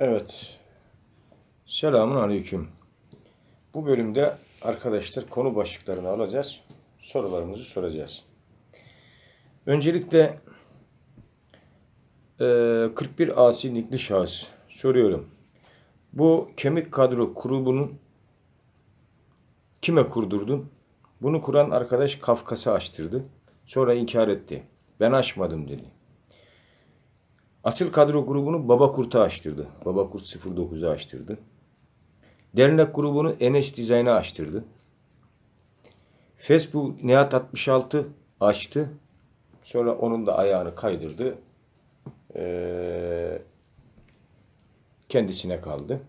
Evet. Selamun Aleyküm. Bu bölümde arkadaşlar konu başlıklarını alacağız. Sorularımızı soracağız. Öncelikle 41 e, asilikli şahıs soruyorum. Bu kemik kadro grubunun kime kurdurdun? Bunu kuran arkadaş Kafkas'ı açtırdı. Sonra inkar etti. Ben açmadım dedi. Asıl kadro grubunu Baba Kurt'a açtırdı. Baba Kurt 09'a açtırdı. Dernek grubunu Enes Design'a açtırdı. Facebook Nihat 66 açtı. Sonra onun da ayağını kaydırdı. Ee, kendisine kaldı.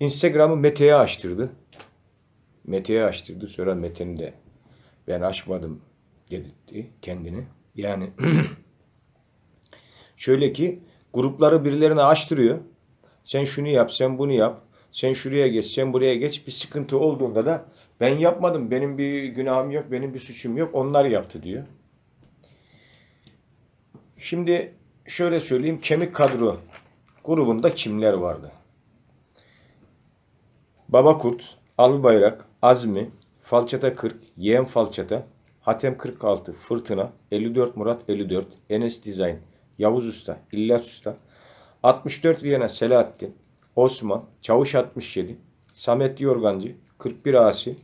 Instagram'ı Mete'ye açtırdı. Mete'ye açtırdı. Sonra Mete'nin de ben açmadım dedirtti kendini. Yani Şöyle ki grupları birilerine açtırıyor. Sen şunu yap, sen bunu yap. Sen şuraya geç, sen buraya geç. Bir sıkıntı olduğunda da ben yapmadım, benim bir günahım yok, benim bir suçum yok. Onlar yaptı diyor. Şimdi şöyle söyleyeyim. Kemik kadro grubunda kimler vardı? Baba Kurt, Al Bayrak, Azmi, Falçata 40, Yeğen Falçata, Hatem 46, Fırtına, 54 Murat 54, Enes Design, Yavuz Usta, İllas Usta, 64 Viyana Selahattin, Osman, Çavuş 67, Samet Yorgancı, 41 Asi,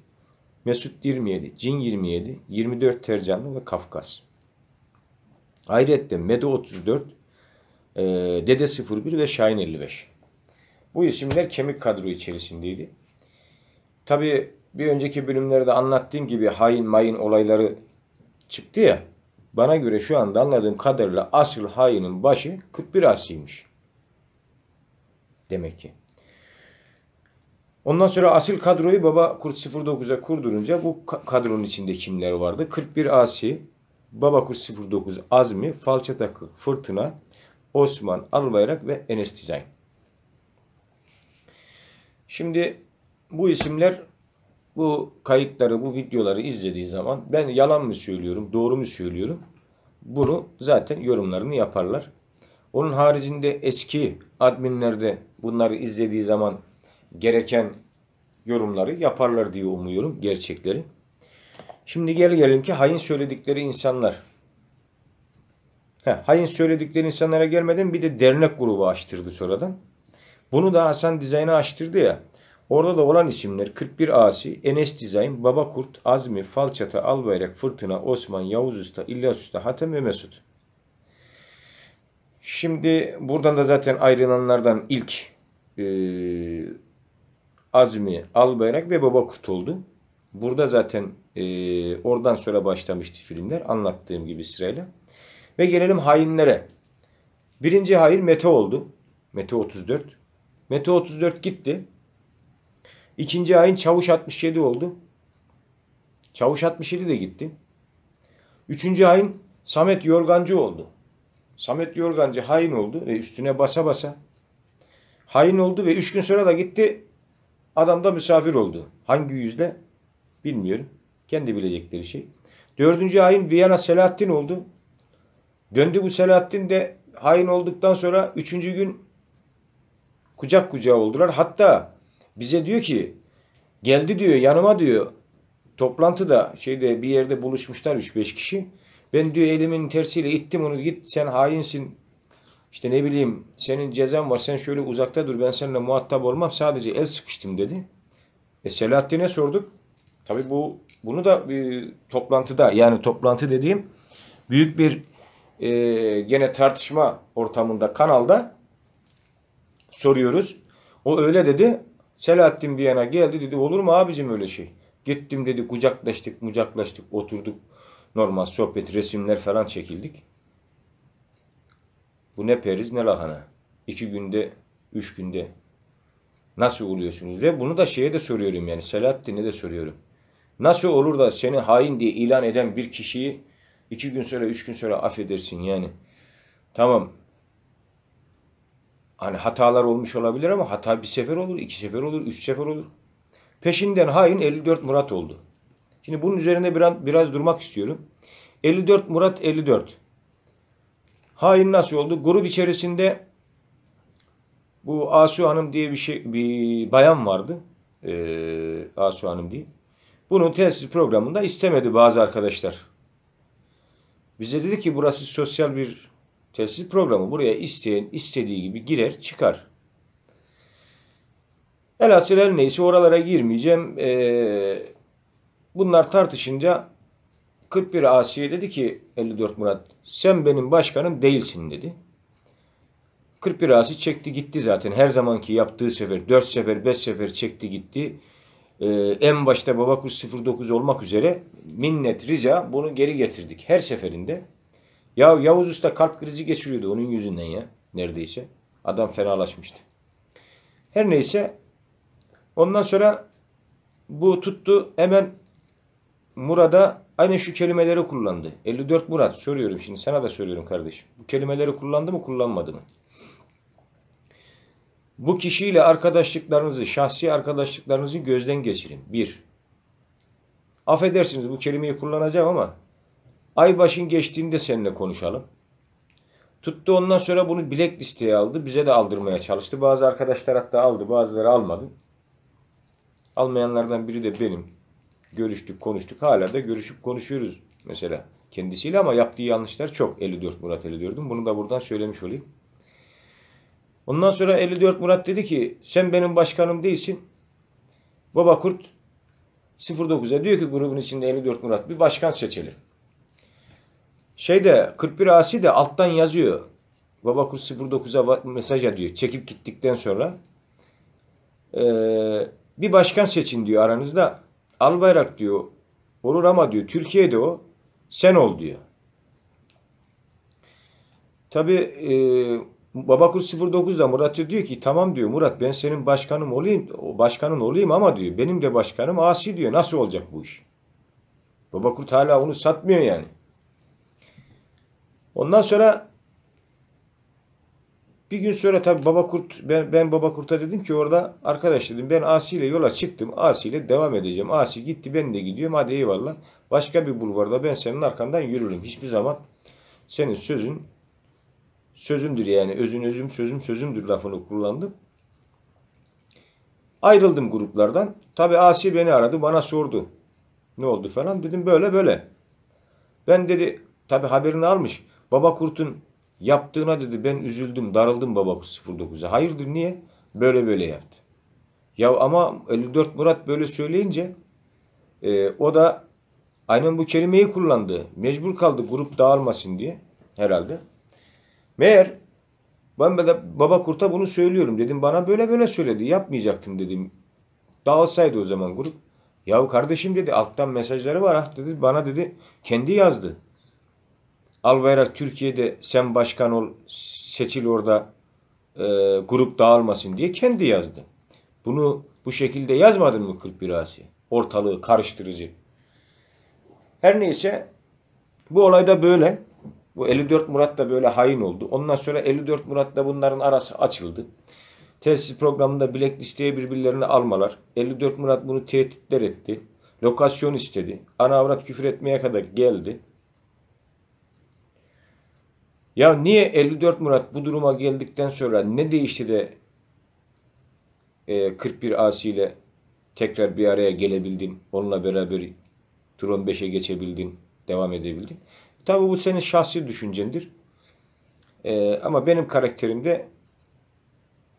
Mesut 27, Cin 27, 24 Tercanlı ve Kafkas. Ayrıca Medo 34, e, Dede 01 ve Şahin 55. Bu isimler kemik kadro içerisindeydi. Tabi bir önceki bölümlerde anlattığım gibi hain mayın olayları çıktı ya. Bana göre şu anda anladığım kadarıyla asıl hayının başı 41 asiymiş. Demek ki. Ondan sonra asıl kadroyu baba kurt 09'a kurdurunca bu kadronun içinde kimler vardı? 41 asi, baba kurt 09 azmi, falça takı, fırtına, Osman, Albayrak ve Enes Dizayn. Şimdi bu isimler bu kayıtları, bu videoları izlediği zaman ben yalan mı söylüyorum, doğru mu söylüyorum? Bunu zaten yorumlarını yaparlar. Onun haricinde eski adminlerde bunları izlediği zaman gereken yorumları yaparlar diye umuyorum gerçekleri. Şimdi gel gelin ki hain söyledikleri insanlar. Heh, hain söyledikleri insanlara gelmeden bir de dernek grubu açtırdı sonradan. Bunu da Hasan Dizayn'a açtırdı ya. Orada da olan isimler 41 Asi, Enes Dizayn, Baba Kurt, Azmi, Falçata, Albayrak, Fırtına, Osman, Yavuz Usta, İlyas Usta, Hatem ve Mesut. Şimdi buradan da zaten ayrılanlardan ilk e, Azmi, Albayrak ve Baba Kurt oldu. Burada zaten e, oradan sonra başlamıştı filmler anlattığım gibi sırayla. Ve gelelim hainlere. Birinci hain Mete oldu. Mete 34. Mete 34 gitti. İkinci ayın çavuş 67 oldu. Çavuş 67 de gitti. Üçüncü ayın Samet Yorgancı oldu. Samet Yorgancı hain oldu ve üstüne basa basa hain oldu ve üç gün sonra da gitti. Adam da misafir oldu. Hangi yüzde bilmiyorum. Kendi bilecekleri şey. Dördüncü hain Viyana Selahattin oldu. Döndü bu Selahattin de hain olduktan sonra üçüncü gün kucak kucağa oldular. Hatta bize diyor ki geldi diyor yanıma diyor toplantıda şeyde bir yerde buluşmuşlar 3-5 kişi. Ben diyor elimin tersiyle ittim onu git sen hainsin işte ne bileyim senin cezan var sen şöyle uzakta dur ben seninle muhatap olmam sadece el sıkıştım dedi. E Selahattin'e sorduk. Tabi bu bunu da bir toplantıda yani toplantı dediğim büyük bir e, gene tartışma ortamında kanalda soruyoruz. O öyle dedi. Selahattin bir yana geldi dedi olur mu abicim öyle şey? Gittim dedi kucaklaştık mucaklaştık oturduk normal sohbet resimler falan çekildik. Bu ne periz ne lahana. İki günde üç günde nasıl oluyorsunuz ve bunu da şeye de soruyorum yani Selahattin'e de soruyorum. Nasıl olur da seni hain diye ilan eden bir kişiyi iki gün sonra üç gün sonra affedersin yani. Tamam Hani hatalar olmuş olabilir ama hata bir sefer olur, iki sefer olur, üç sefer olur. Peşinden hain 54 Murat oldu. Şimdi bunun üzerine biraz, biraz durmak istiyorum. 54 Murat 54. Hain nasıl oldu? Grup içerisinde bu Asu Hanım diye bir şey bir bayan vardı. Ee, Asu Hanım diye. Bunun tesis programında istemedi bazı arkadaşlar. Bize dedi ki burası sosyal bir Tesis programı buraya isteyen istediği gibi girer çıkar. Elhasıl her neyse oralara girmeyeceğim. Ee, bunlar tartışınca 41 Asiye dedi ki 54 Murat sen benim başkanım değilsin dedi. 41 Asi çekti gitti zaten her zamanki yaptığı sefer 4 sefer 5 sefer çekti gitti. Ee, en başta Babakuş 09 olmak üzere minnet rica bunu geri getirdik her seferinde. Ya Yavuz Usta kalp krizi geçiriyordu onun yüzünden ya neredeyse. Adam fenalaşmıştı. Her neyse ondan sonra bu tuttu hemen Murad'a aynı şu kelimeleri kullandı. 54 Murat soruyorum şimdi sana da soruyorum kardeşim. Bu kelimeleri kullandı mı kullanmadı mı? Bu kişiyle arkadaşlıklarınızı, şahsi arkadaşlıklarınızı gözden geçirin. Bir. Affedersiniz bu kelimeyi kullanacağım ama Ay başın geçtiğinde seninle konuşalım. Tuttu ondan sonra bunu bilek listeye aldı. Bize de aldırmaya çalıştı. Bazı arkadaşlar hatta aldı bazıları almadı. Almayanlardan biri de benim. Görüştük konuştuk hala da görüşüp konuşuyoruz mesela kendisiyle ama yaptığı yanlışlar çok. 54 Murat 54'üm bunu da buradan söylemiş olayım. Ondan sonra 54 Murat dedi ki sen benim başkanım değilsin. Baba Kurt 09'a diyor ki grubun içinde 54 Murat bir başkan seçelim. Şeyde 41 Asi de alttan yazıyor. Baba Kur 09'a mesaj ediyor. Çekip gittikten sonra. Ee, bir başkan seçin diyor aranızda. Al bayrak diyor. Olur ama diyor. Türkiye'de o. Sen ol diyor. Tabi e, Babakur 09'da Murat diyor ki tamam diyor Murat ben senin başkanım olayım başkanın olayım ama diyor benim de başkanım asi diyor nasıl olacak bu iş? Babakur hala onu satmıyor yani. Ondan sonra bir gün sonra tabi baba kurt ben, ben baba kurta dedim ki orada arkadaş dedim ben Asi ile yola çıktım. Asi ile devam edeceğim. Asi gitti ben de gidiyorum. Hadi eyvallah. Başka bir bulvarda ben senin arkandan yürürüm. Hiçbir zaman senin sözün sözümdür yani. Özün özüm sözüm sözümdür lafını kullandım. Ayrıldım gruplardan. Tabi Asi beni aradı. Bana sordu. Ne oldu falan. Dedim böyle böyle. Ben dedi tabi haberini almış. Baba Kurt'un yaptığına dedi ben üzüldüm, darıldım Baba Kurt 09'a. Hayırdır niye? Böyle böyle yaptı. Ya ama 54 Murat böyle söyleyince e, o da aynen bu kelimeyi kullandı. Mecbur kaldı grup dağılmasın diye herhalde. Meğer ben de Baba Kurt'a bunu söylüyorum dedim. Bana böyle böyle söyledi. Yapmayacaktım dedim. Dağılsaydı o zaman grup. Yahu kardeşim dedi alttan mesajları var ah dedi. Bana dedi kendi yazdı. Albayrak Türkiye'de sen başkan ol seçil orada e, grup dağılmasın diye kendi yazdı. Bunu bu şekilde yazmadın mı 41 Asi? Ortalığı karıştırıcı. Her neyse bu olayda böyle. Bu 54 Murat da böyle hain oldu. Ondan sonra 54 Murat da bunların arası açıldı. Tesis programında bilek listeye birbirlerini almalar. 54 Murat bunu tehditler etti. Lokasyon istedi. Ana avrat küfür etmeye kadar geldi. Ya niye 54 Murat bu duruma geldikten sonra ne değişti de e, 41 Asi ile tekrar bir araya gelebildin, onunla beraber Tron 5'e geçebildin, devam edebildin? Tabi bu senin şahsi düşüncendir. E, ama benim karakterimde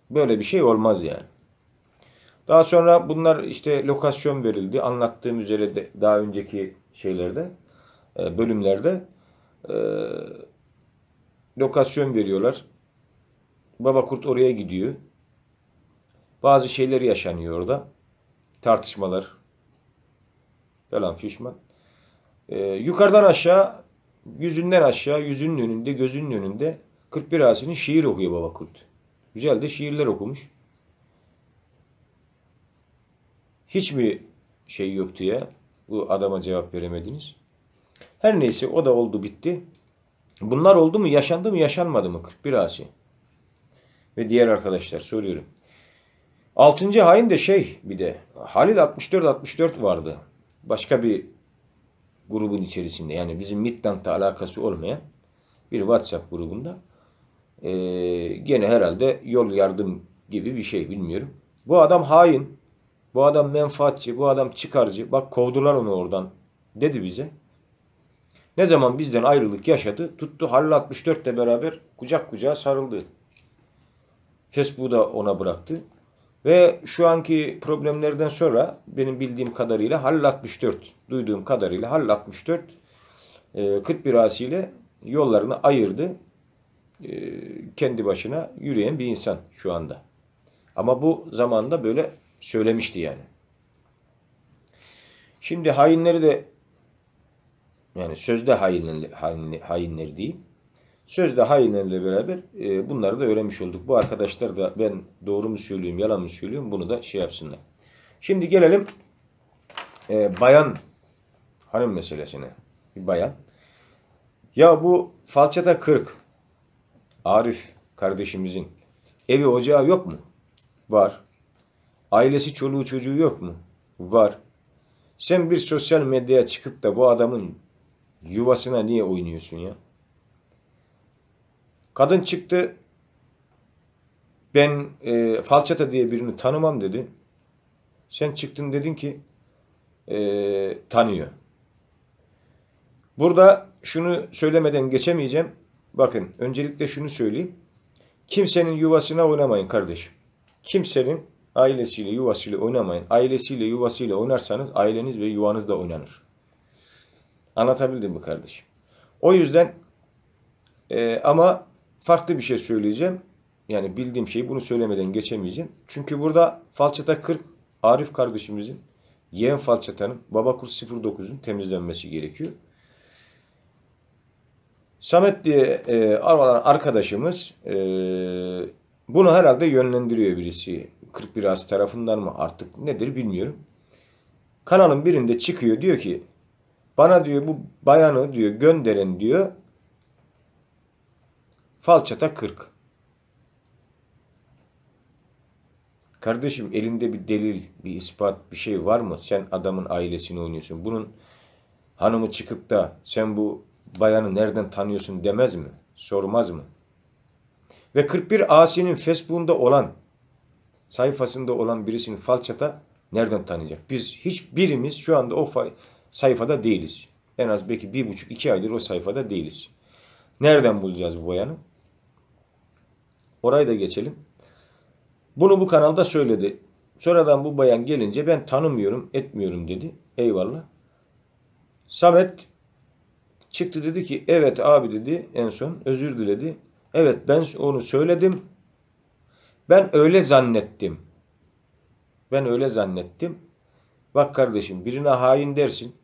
böyle bir şey olmaz yani. Daha sonra bunlar işte lokasyon verildi. Anlattığım üzere de daha önceki şeylerde, e, bölümlerde e, lokasyon veriyorlar. Baba kurt oraya gidiyor. Bazı şeyler yaşanıyor orada. Tartışmalar. Yalan fişman. Ee, yukarıdan aşağı, yüzünden aşağı, yüzünün önünde, gözünün önünde 41 Asi'nin şiir okuyor baba kurt. Güzel de şiirler okumuş. Hiç mi şey yoktu ya? Bu adama cevap veremediniz? Her neyse o da oldu bitti. Bunlar oldu mu, yaşandı mı, yaşanmadı mı? 41 asi. Ve diğer arkadaşlar soruyorum. Altıncı hain de şey bir de Halil 64-64 vardı. Başka bir grubun içerisinde yani bizim Midland'la alakası olmayan bir WhatsApp grubunda. Ee, gene herhalde yol yardım gibi bir şey bilmiyorum. Bu adam hain. Bu adam menfaatçi. Bu adam çıkarcı. Bak kovdular onu oradan dedi bize. Ne zaman bizden ayrılık yaşadı, tuttu Halil 64 ile beraber kucak kucağa sarıldı. Facebook'u da ona bıraktı. Ve şu anki problemlerden sonra benim bildiğim kadarıyla Halil 64, duyduğum kadarıyla Halil 64 41 Asi yollarını ayırdı. E, kendi başına yürüyen bir insan şu anda. Ama bu zamanda böyle söylemişti yani. Şimdi hainleri de yani sözde hainler, hainler, hainler değil. Sözde hainlerle beraber e, bunları da öğrenmiş olduk. Bu arkadaşlar da ben doğru mu söylüyorum, yalan mı söylüyorum bunu da şey yapsınlar. Şimdi gelelim e, bayan hanım meselesine. Bir bayan. Ya bu falçata kırk Arif kardeşimizin evi ocağı yok mu? Var. Ailesi çoluğu çocuğu yok mu? Var. Sen bir sosyal medyaya çıkıp da bu adamın Yuvasına niye oynuyorsun ya? Kadın çıktı. Ben e, falçata diye birini tanımam dedi. Sen çıktın dedin ki e, tanıyor. Burada şunu söylemeden geçemeyeceğim. Bakın öncelikle şunu söyleyeyim. Kimsenin yuvasına oynamayın kardeşim. Kimsenin ailesiyle yuvasıyla oynamayın. Ailesiyle yuvasıyla oynarsanız aileniz ve yuvanız da oynanır. Anlatabildim mi kardeşim? O yüzden e, ama farklı bir şey söyleyeceğim. Yani bildiğim şeyi bunu söylemeden geçemeyeceğim. Çünkü burada falçata 40 Arif kardeşimizin yeğen falçatanın baba kurs 09'un temizlenmesi gerekiyor. Samet diye e, aralan arkadaşımız e, bunu herhalde yönlendiriyor birisi. 41 As tarafından mı artık nedir bilmiyorum. Kanalın birinde çıkıyor diyor ki bana diyor bu bayanı diyor gönderin diyor. Falçata 40. Kardeşim elinde bir delil, bir ispat, bir şey var mı? Sen adamın ailesini oynuyorsun. Bunun hanımı çıkıp da sen bu bayanı nereden tanıyorsun demez mi? Sormaz mı? Ve 41 Asi'nin Facebook'unda olan, sayfasında olan birisinin falçata nereden tanıyacak? Biz hiçbirimiz şu anda o sayfada değiliz. En az belki bir buçuk iki aydır o sayfada değiliz. Nereden bulacağız bu bayanı? Orayı da geçelim. Bunu bu kanalda söyledi. Sonradan bu bayan gelince ben tanımıyorum, etmiyorum dedi. Eyvallah. Samet çıktı dedi ki evet abi dedi en son özür diledi. Evet ben onu söyledim. Ben öyle zannettim. Ben öyle zannettim. Bak kardeşim birine hain dersin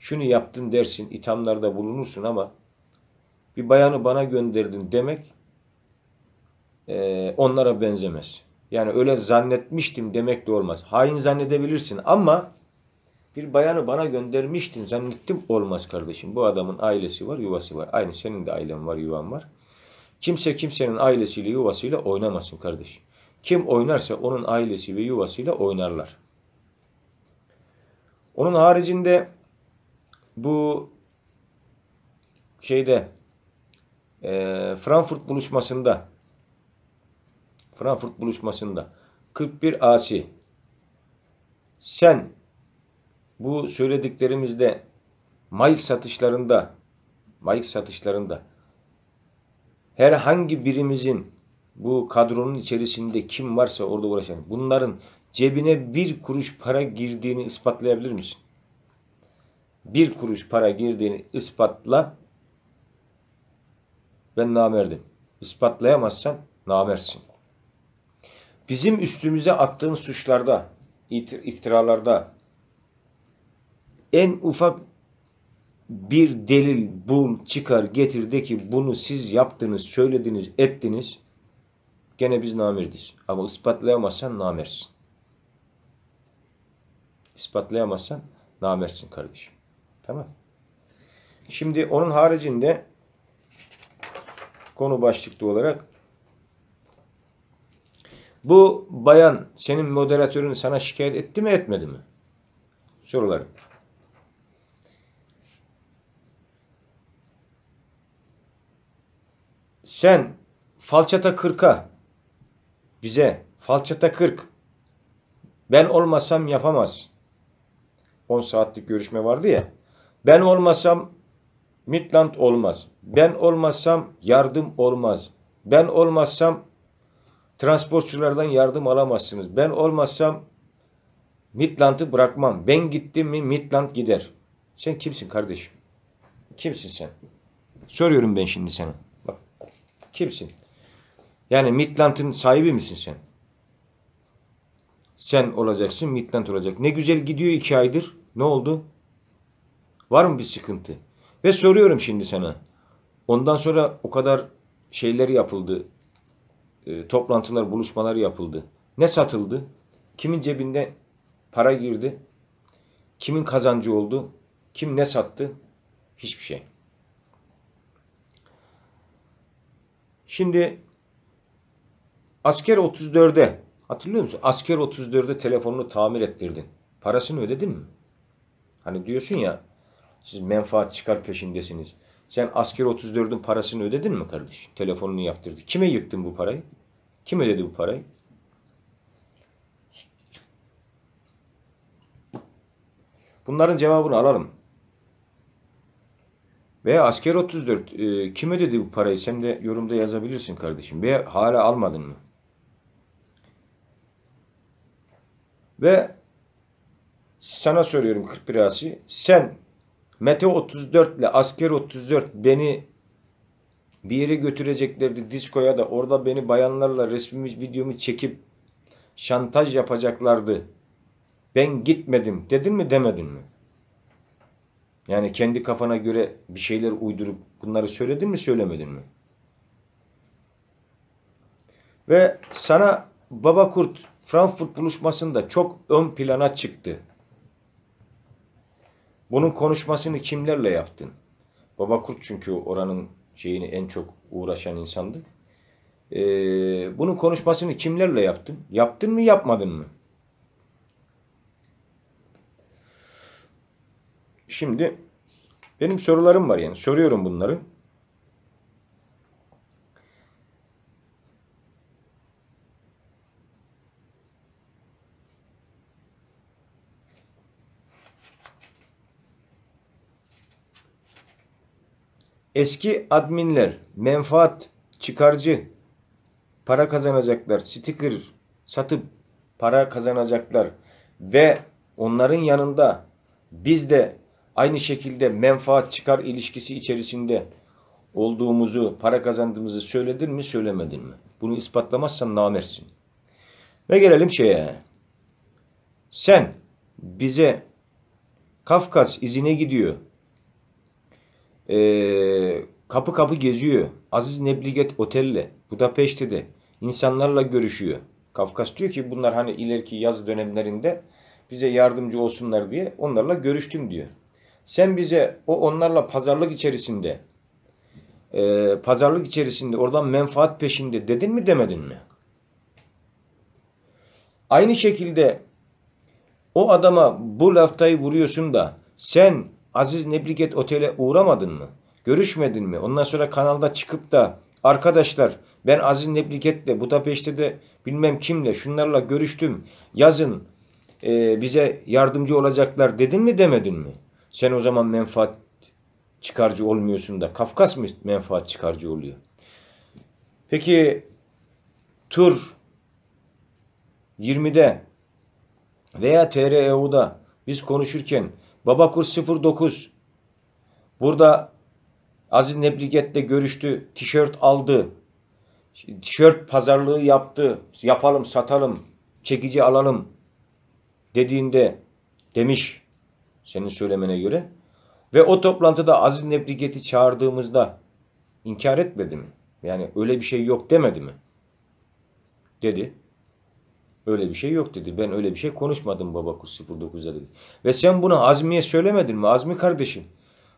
şunu yaptın dersin, ithamlarda bulunursun ama bir bayanı bana gönderdin demek e, onlara benzemez. Yani öyle zannetmiştim demek de olmaz. Hain zannedebilirsin ama bir bayanı bana göndermiştin zannettim olmaz kardeşim. Bu adamın ailesi var, yuvası var. Aynı senin de ailen var, yuvan var. Kimse kimsenin ailesiyle, yuvasıyla oynamasın kardeşim. Kim oynarsa onun ailesi ve yuvasıyla oynarlar. Onun haricinde bu şeyde e, Frankfurt buluşmasında Frankfurt buluşmasında 41 asi sen bu söylediklerimizde mayık satışlarında mayık satışlarında herhangi birimizin bu kadronun içerisinde kim varsa orada uğraşan bunların cebine bir kuruş para girdiğini ispatlayabilir misin? bir kuruş para girdiğini ispatla ben namerdim. Ispatlayamazsan namersin. Bizim üstümüze attığın suçlarda, iftiralarda en ufak bir delil bul, çıkar, getir de ki bunu siz yaptınız, söylediniz, ettiniz. Gene biz namirdiz. Ama ispatlayamazsan namersin. İspatlayamazsan namersin kardeşim. Tamam. Şimdi onun haricinde konu başlıklı olarak bu bayan senin moderatörün sana şikayet etti mi etmedi mi? Sorularım. Sen falçata kırka bize falçata kırk ben olmasam yapamaz. 10 saatlik görüşme vardı ya. Ben olmasam Midland olmaz. Ben olmazsam yardım olmaz. Ben olmazsam transportçulardan yardım alamazsınız. Ben olmazsam Midland'ı bırakmam. Ben gittim mi Midland gider. Sen kimsin kardeşim? Kimsin sen? Soruyorum ben şimdi sana. Bak. Kimsin? Yani Midland'ın sahibi misin sen? Sen olacaksın, Midland olacak. Ne güzel gidiyor iki aydır. Ne oldu? Var mı bir sıkıntı? Ve soruyorum şimdi sana. Ondan sonra o kadar şeyler yapıldı. E, toplantılar, buluşmalar yapıldı. Ne satıldı? Kimin cebinde para girdi? Kimin kazancı oldu? Kim ne sattı? Hiçbir şey. Şimdi asker 34'e hatırlıyor musun? Asker 34'e telefonunu tamir ettirdin. Parasını ödedin mi? Hani diyorsun ya siz menfaat çıkar peşindesiniz. Sen asker 34'ün parasını ödedin mi kardeşim? Telefonunu yaptırdı. Kime yıktın bu parayı? Kim ödedi bu parayı? Bunların cevabını alalım. Veya asker 34 e, kim ödedi bu parayı? Sen de yorumda yazabilirsin kardeşim. Veya hala almadın mı? Ve sana soruyorum 41 asi. Sen Mete 34 ile asker 34 beni bir yere götüreceklerdi diskoya da orada beni bayanlarla resmimi videomu çekip şantaj yapacaklardı. Ben gitmedim dedin mi demedin mi? Yani kendi kafana göre bir şeyler uydurup bunları söyledin mi söylemedin mi? Ve sana Baba Kurt Frankfurt buluşmasında çok ön plana çıktı. Bunun konuşmasını kimlerle yaptın? Baba Kurt çünkü oranın şeyini en çok uğraşan insandı. Ee, bunun konuşmasını kimlerle yaptın? Yaptın mı yapmadın mı? Şimdi benim sorularım var yani. Soruyorum bunları. Eski adminler, menfaat, çıkarcı, para kazanacaklar, sticker satıp para kazanacaklar ve onların yanında biz de aynı şekilde menfaat çıkar ilişkisi içerisinde olduğumuzu, para kazandığımızı söyledin mi, söylemedin mi? Bunu ispatlamazsan namersin. Ve gelelim şeye. Sen bize Kafkas izine gidiyor e, kapı kapı geziyor. Aziz Nebliget Otel'le, Budapeşte'de insanlarla görüşüyor. Kafkas diyor ki bunlar hani ileriki yaz dönemlerinde bize yardımcı olsunlar diye onlarla görüştüm diyor. Sen bize o onlarla pazarlık içerisinde e, pazarlık içerisinde oradan menfaat peşinde dedin mi demedin mi? Aynı şekilde o adama bu laftayı vuruyorsun da sen Aziz Nebriget Otel'e uğramadın mı? Görüşmedin mi? Ondan sonra kanalda çıkıp da arkadaşlar ben Aziz Nebriket'le Budapeşte de bilmem kimle şunlarla görüştüm. Yazın e, bize yardımcı olacaklar dedin mi demedin mi? Sen o zaman menfaat çıkarcı olmuyorsun da Kafkas mı menfaat çıkarcı oluyor? Peki tur 20'de veya TREU'da biz konuşurken Baba Kurs 09. Burada Aziz Nebliget'le görüştü. Tişört aldı. Tişört pazarlığı yaptı. Yapalım, satalım. Çekici alalım. Dediğinde demiş senin söylemene göre. Ve o toplantıda Aziz Nebliget'i çağırdığımızda inkar etmedi mi? Yani öyle bir şey yok demedi mi? Dedi. Öyle bir şey yok dedi. Ben öyle bir şey konuşmadım Babakus 09'da dedi. Ve sen bunu Azmi'ye söylemedin mi? Azmi kardeşim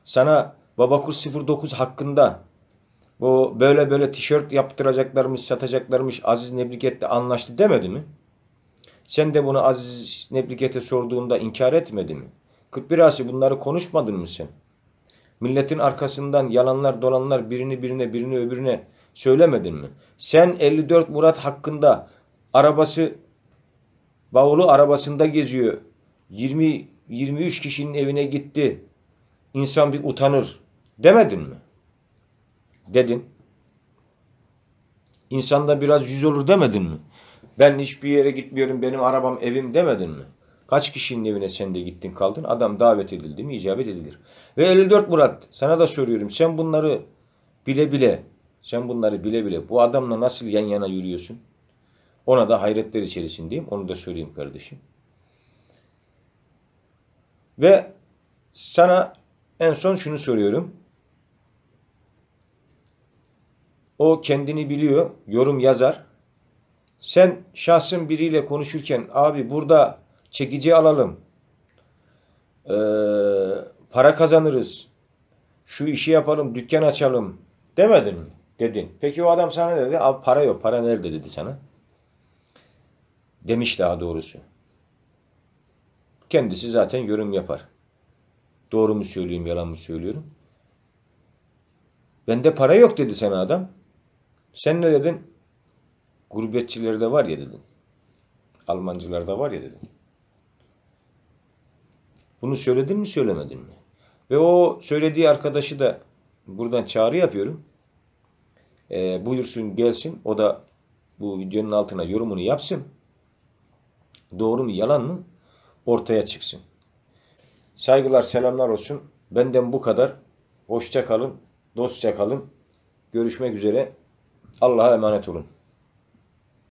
sana Babakus 09 hakkında bu böyle böyle tişört yaptıracaklarmış, satacaklarmış Aziz Nebriket'le anlaştı demedi mi? Sen de bunu Aziz Nebriket'e sorduğunda inkar etmedi mi? 41 Asi bunları konuşmadın mı sen? Milletin arkasından yalanlar dolanlar birini birine birini öbürüne söylemedin mi? Sen 54 Murat hakkında arabası Bavulu arabasında geziyor. 20 23 kişinin evine gitti. İnsan bir utanır. Demedin mi? Dedin. İnsanda biraz yüz olur demedin mi? Ben hiçbir yere gitmiyorum, benim arabam evim demedin mi? Kaç kişinin evine sen de gittin kaldın? Adam davet edildi mi icabet edilir. Ve 54 Murat sana da soruyorum. Sen bunları bile bile, sen bunları bile bile bu adamla nasıl yan yana yürüyorsun? Ona da hayretler içerisindeyim. Onu da söyleyeyim kardeşim. Ve sana en son şunu soruyorum. O kendini biliyor, yorum yazar. Sen şahsın biriyle konuşurken abi burada çekici alalım, ee, para kazanırız, şu işi yapalım, dükkan açalım demedin mi? Dedin. Peki o adam sana dedi, abi para yok, para nerede dedi sana. Demiş daha doğrusu. Kendisi zaten yorum yapar. Doğru mu söylüyorum, yalan mı söylüyorum? Bende para yok dedi sana adam. Sen ne dedin? Gurbetçilerde var ya dedin. Almancılarda var ya dedin. Bunu söyledin mi söylemedin mi? Ve o söylediği arkadaşı da buradan çağrı yapıyorum. Ee, buyursun gelsin. O da bu videonun altına yorumunu yapsın doğru mu yalan mı ortaya çıksın. Saygılar selamlar olsun. Benden bu kadar. Hoşça kalın. Dostça kalın. Görüşmek üzere. Allah'a emanet olun.